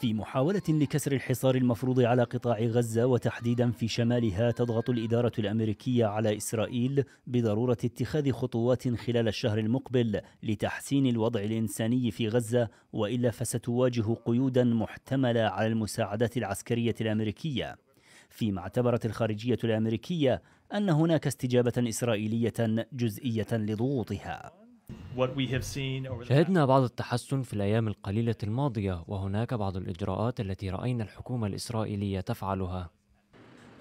في محاولة لكسر الحصار المفروض على قطاع غزة وتحديدا في شمالها تضغط الإدارة الأمريكية على إسرائيل بضرورة اتخاذ خطوات خلال الشهر المقبل لتحسين الوضع الإنساني في غزة وإلا فستواجه قيودا محتملة على المساعدات العسكرية الأمريكية فيما اعتبرت الخارجية الأمريكية أن هناك استجابة إسرائيلية جزئية لضغوطها شهدنا بعض التحسن في الأيام القليلة الماضية وهناك بعض الإجراءات التي رأينا الحكومة الإسرائيلية تفعلها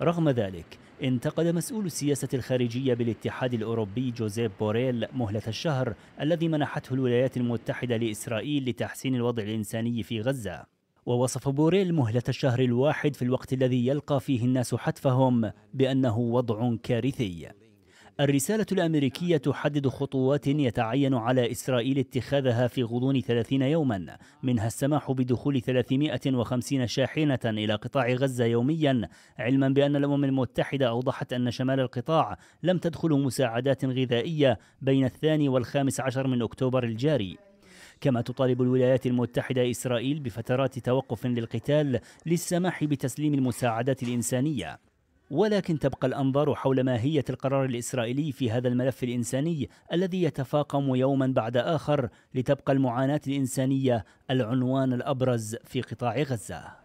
رغم ذلك انتقد مسؤول السياسة الخارجية بالاتحاد الأوروبي جوزيف بوريل مهلة الشهر الذي منحته الولايات المتحدة لإسرائيل لتحسين الوضع الإنساني في غزة ووصف بوريل مهلة الشهر الواحد في الوقت الذي يلقى فيه الناس حتفهم بأنه وضع كارثي الرسالة الأمريكية تحدد خطوات يتعين على إسرائيل اتخاذها في غضون 30 يوما منها السماح بدخول 350 شاحنة إلى قطاع غزة يوميا علما بأن الأمم المتحدة أوضحت أن شمال القطاع لم تدخل مساعدات غذائية بين الثاني والخامس عشر من أكتوبر الجاري كما تطالب الولايات المتحدة إسرائيل بفترات توقف للقتال للسماح بتسليم المساعدات الإنسانية ولكن تبقى الأنظار حول ماهية القرار الإسرائيلي في هذا الملف الإنساني الذي يتفاقم يوما بعد آخر لتبقى المعاناة الإنسانية العنوان الأبرز في قطاع غزة